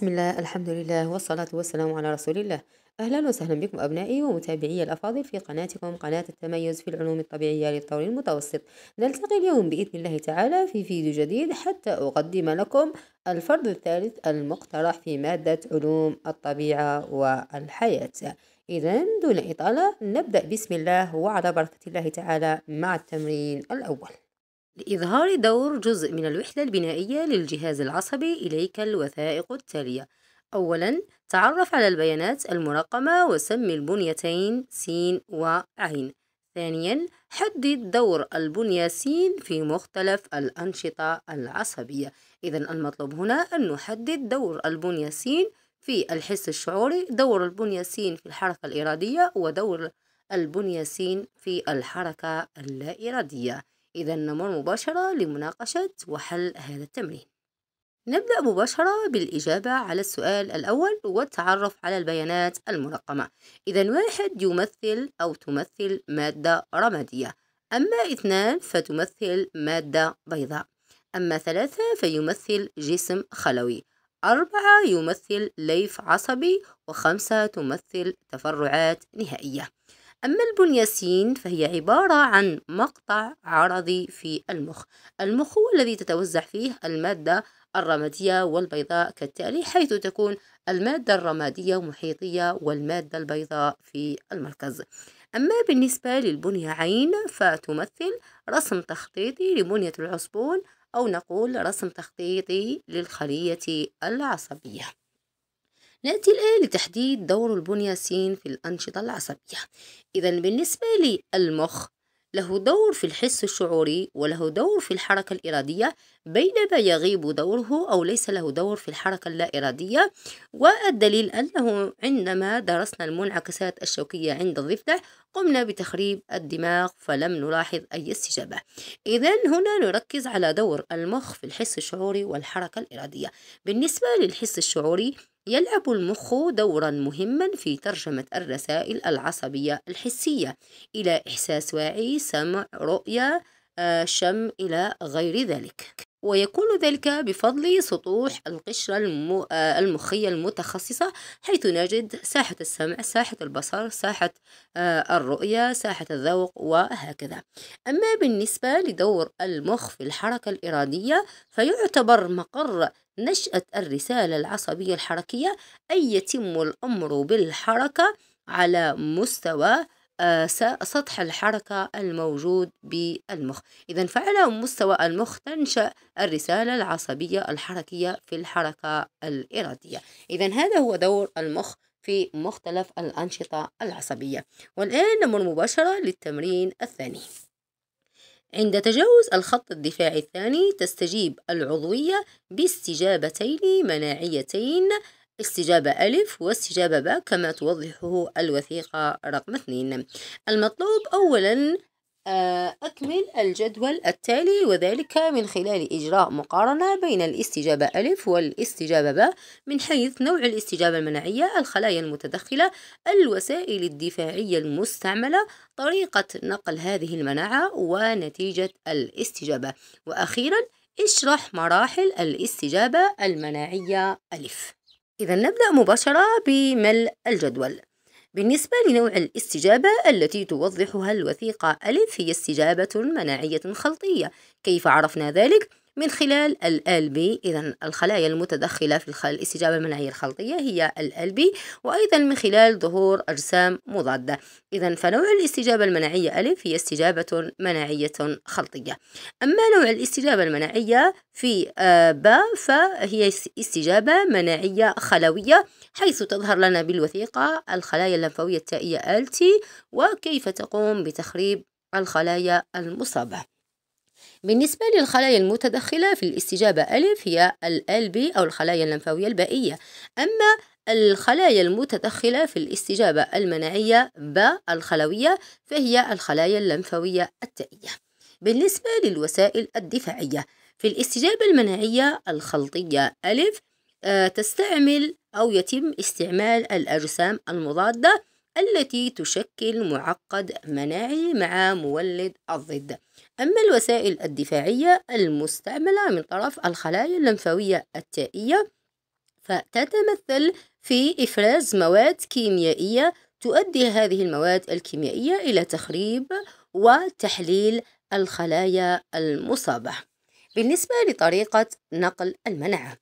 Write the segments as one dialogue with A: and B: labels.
A: بسم الله الحمد لله والصلاة والسلام على رسول الله أهلا وسهلا بكم أبنائي ومتابعي الأفاضل في قناتكم قناة التميز في العلوم الطبيعية للطور المتوسط نلتقي اليوم بإذن الله تعالى في فيديو جديد حتى أقدم لكم الفرض الثالث المقترح في مادة علوم الطبيعة والحياة إذا دون إطالة نبدأ بسم الله وعلى بركة الله تعالى مع التمرين الأول لإظهار دور جزء من الوحدة البنائية للجهاز العصبي إليك الوثائق التالية أولا تعرف على البيانات المرقمة وسمي البنيتين س وعين ثانيا حدد دور البنية س في مختلف الأنشطة العصبية إذا المطلوب هنا أن نحدد دور البنية س في الحس الشعوري دور البنية س في الحركة الإرادية ودور البنية س في الحركة اللا إرادية إذا نمر مباشرة لمناقشة وحل هذا التمرين نبدأ مباشرة بالإجابة على السؤال الأول والتعرف على البيانات المرقمة إذا واحد يمثل أو تمثل مادة رمادية أما اثنان فتمثل مادة بيضاء أما ثلاثة فيمثل جسم خلوي أربعة يمثل ليف عصبي وخمسة تمثل تفرعات نهائية أما البنيسين فهي عبارة عن مقطع عرضي في المخ المخ هو الذي تتوزع فيه المادة الرمادية والبيضاء كالتالي حيث تكون المادة الرمادية محيطية والمادة البيضاء في المركز أما بالنسبة للبنية عين فتمثل رسم تخطيطي لبنية العصبون أو نقول رسم تخطيطي للخلية العصبية نأتي الآن لتحديد دور البنياسين في الأنشطة العصبية إذا بالنسبة لي المخ له دور في الحس الشعوري وله دور في الحركة الإرادية بينما يغيب دوره أو ليس له دور في الحركة اللا إرادية والدليل أنه عندما درسنا المنعكسات الشوكية عند الضفدع قمنا بتخريب الدماغ فلم نلاحظ أي استجابة إذا هنا نركز على دور المخ في الحس الشعوري والحركة الإرادية بالنسبة للحس الشعوري يلعب المخ دورا مهما في ترجمة الرسائل العصبية الحسية إلى إحساس واعي، سمع، رؤية، آه، شم إلى غير ذلك ويكون ذلك بفضل سطوح القشرة آه، المخية المتخصصة حيث نجد ساحة السمع ساحة البصر ساحة آه، الرؤية ساحة الذوق وهكذا أما بالنسبة لدور المخ في الحركة الإرادية فيعتبر مقر نشأة الرسالة العصبية الحركية أي يتم الأمر بالحركة على مستوى آه، سطح الحركة الموجود بالمخ إذا فعلى مستوى المخ تنشأ الرسالة العصبية الحركية في الحركة الإرادية إذا هذا هو دور المخ في مختلف الأنشطة العصبية والآن نمر مباشرة للتمرين الثاني عند تجاوز الخط الدفاعي الثاني تستجيب العضوية باستجابتين مناعيتين استجابة ألف واستجابة باء كما توضحه الوثيقة رقم اثنين المطلوب أولا آه، أكمل الجدول التالي وذلك من خلال إجراء مقارنة بين الاستجابة ألف والاستجابة باء من حيث نوع الاستجابة المناعية الخلايا المتدخلة الوسائل الدفاعية المستعملة طريقة نقل هذه المناعة ونتيجة الاستجابة وأخيرا اشرح مراحل الاستجابة المناعية ألف إذا نبدأ مباشرة بملء الجدول بالنسبة لنوع الاستجابة التي توضحها الوثيقة ألف هي استجابة مناعية خلطية كيف عرفنا ذلك؟ من خلال ال بي إذا الخلايا المتدخلة في الاستجابة المناعية الخلطية هي ال بي وأيضا من خلال ظهور أجسام مضادة إذا فنوع الاستجابة المناعية ألف هي استجابة مناعية خلطية أما نوع الاستجابة المناعية في آه، باء فهي استجابة مناعية خلوية حيث تظهر لنا بالوثيقة الخلايا اللمفاوية التائية التي وكيف تقوم بتخريب الخلايا المصابة بالنسبة للخلايا المتدخلة في الاستجابة ألف هي ال بي أو الخلايا اللمفاوية البائية أما الخلايا المتدخلة في الاستجابة المناعية ب الخلوية فهي الخلايا اللمفاوية التائية بالنسبة للوسائل الدفاعية في الاستجابة المناعية الخلطية ألف آه، تستعمل أو يتم استعمال الأجسام المضادة التي تشكل معقد مناعي مع مولد الضد أما الوسائل الدفاعية المستعملة من طرف الخلايا اللمفاوية التائية فتتمثل في إفراز مواد كيميائية تؤدي هذه المواد الكيميائية إلى تخريب وتحليل الخلايا المصابة بالنسبة لطريقة نقل المناعة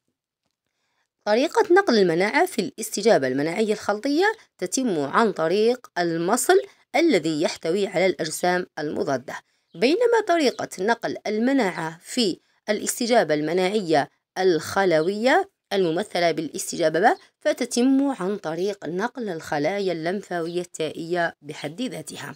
A: طريقة نقل المناعة في الاستجابة المناعية الخلطية تتم عن طريق المصل الذي يحتوي على الأجسام المضادة بينما طريقة نقل المناعة في الاستجابة المناعية الخلوية الممثلة بالاستجابة فتتم عن طريق نقل الخلايا اللمفاوية التائية بحد ذاتها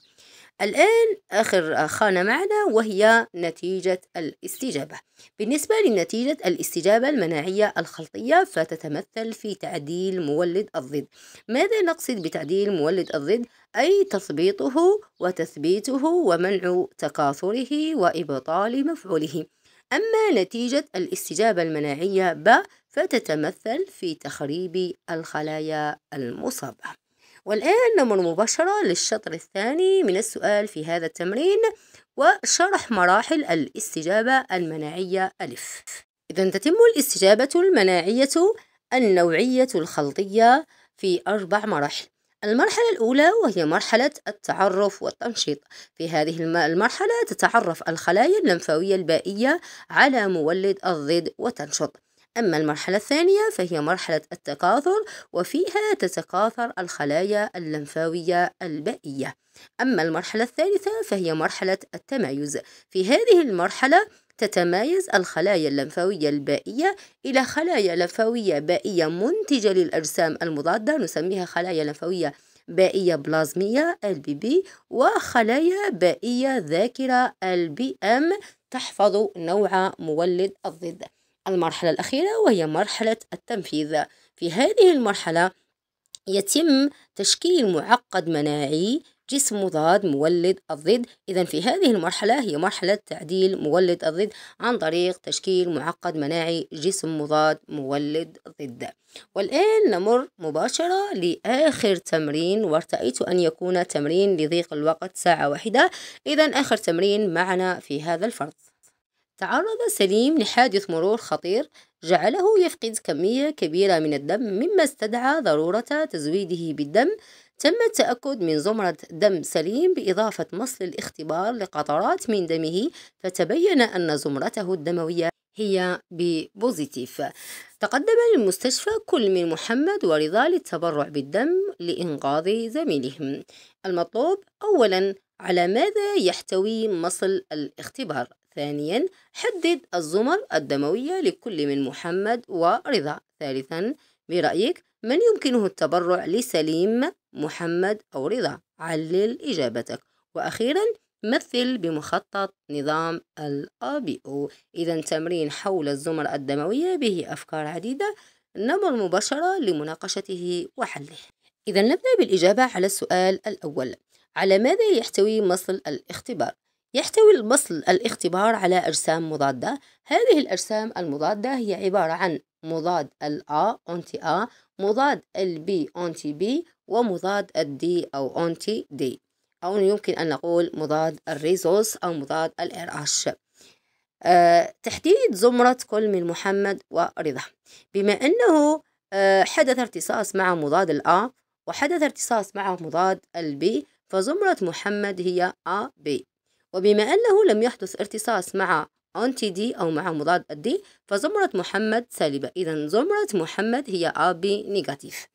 A: الآن آخر خانة معنا وهي نتيجة الاستجابة بالنسبة لنتيجة الاستجابة المناعية الخلطية فتتمثل في تعديل مولد الضد ماذا نقصد بتعديل مولد الضد؟ أي تثبيطه وتثبيته ومنع تكاثره وإبطال مفعوله أما نتيجة الاستجابة المناعية ب فتتمثل في تخريب الخلايا المصابة والآن نمر مباشرة للشطر الثاني من السؤال في هذا التمرين وشرح مراحل الاستجابة المناعية ألف إذا تتم الاستجابة المناعية النوعية الخلطية في أربع مراحل المرحلة الأولى وهي مرحلة التعرف والتنشيط في هذه المرحلة تتعرف الخلايا اللمفاوية البائية على مولد الضد وتنشط أما المرحلة الثانية فهي مرحلة التكاثر وفيها تتكاثر الخلايا اللمفاوية البائية أما المرحلة الثالثة فهي مرحلة التمايز في هذه المرحلة تتمايز الخلايا اللمفاوية البائية إلى خلايا لمفاوية بائية منتجة للأجسام المضادة نسميها خلايا لمفاوية بائية بلازمية البي وخلايا بائية ذاكرة البي ام تحفظ نوع مولد الضد المرحلة الأخيرة وهي مرحلة التنفيذ في هذه المرحلة يتم تشكيل معقد مناعي جسم مضاد مولد الضد إذا في هذه المرحلة هي مرحلة تعديل مولد الضد عن طريق تشكيل معقد مناعي جسم مضاد مولد ضد والآن نمر مباشرة لآخر تمرين وارتأيت أن يكون تمرين لضيق الوقت ساعة واحدة إذا آخر تمرين معنا في هذا الفرض تعرض سليم لحادث مرور خطير جعله يفقد كمية كبيرة من الدم مما استدعى ضرورة تزويده بالدم تم التأكد من زمرة دم سليم بإضافة مصل الاختبار لقطرات من دمه فتبين أن زمرته الدموية هي ببوزيتيف تقدم للمستشفى كل من محمد ورضا للتبرع بالدم لإنقاذ زميلهم المطلوب أولا على ماذا يحتوي مصل الاختبار ثانيا حدد الزمر الدموية لكل من محمد ورضا ثالثا برأيك من يمكنه التبرع لسليم محمد أو رضا علل إجابتك وأخيرا مثل بمخطط نظام الأبي أو إذا تمرين حول الزمر الدموية به أفكار عديدة نمر مباشرة لمناقشته وحله إذا نبدأ بالإجابة على السؤال الأول على ماذا يحتوي مصل الاختبار؟ يحتوي المصل الاختبار على أجسام مضادة هذه الأجسام المضادة هي عبارة عن مضاد الـ A أونتي A مضاد الـ B أونتي B ومضاد الـ D أو أونتي D أو يمكن أن نقول مضاد الريزوس أو مضاد الـ RH آه، تحديد زمرة كل من محمد ورضا بما أنه آه، حدث ارتصاص مع مضاد الـ A وحدث ارتصاص مع مضاد الـ B فزمرة محمد هي A B وبما أنه لم يحدث ارتصاص مع أنتي دي أو مع مضاد الدي فزمرة محمد سالبة إذا زمرة محمد هي A B نيجاتيف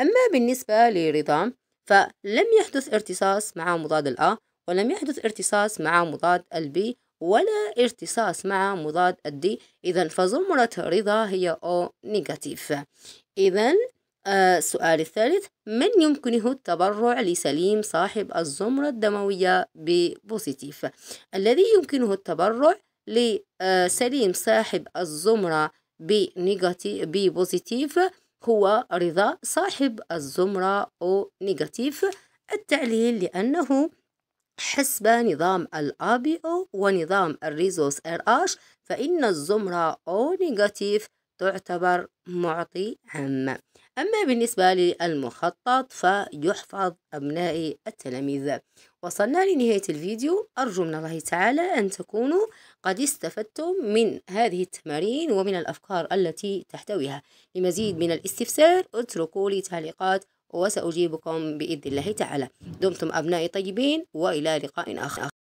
A: أما بالنسبة لرضا فلم يحدث ارتصاص مع مضاد الأ ولم يحدث ارتصاص مع مضاد البي ولا ارتصاص مع مضاد الدي إذا فزمرة رضا هي O نيجاتيف إذا السؤال آه، الثالث من يمكنه التبرع لسليم صاحب الزمرة الدموية ببوزيتيف الذي يمكنه التبرع لسليم آه، صاحب الزمرة ببوزيتيف هو رضا صاحب الزمرة أو نيجاتيف التعليل لأنه حسب نظام الأبي أو ونظام الريزوس ار اش فإن الزمرة أو نيجاتيف تعتبر معطي عام أما بالنسبة للمخطط فيحفظ أبنائي التلاميذ وصلنا لنهاية الفيديو أرجو من الله تعالى أن تكونوا قد استفدتم من هذه التمارين ومن الأفكار التي تحتويها لمزيد من الاستفسار اتركوا لي تعليقات وسأجيبكم بإذن الله تعالى دمتم أبنائي طيبين وإلى لقاء آخر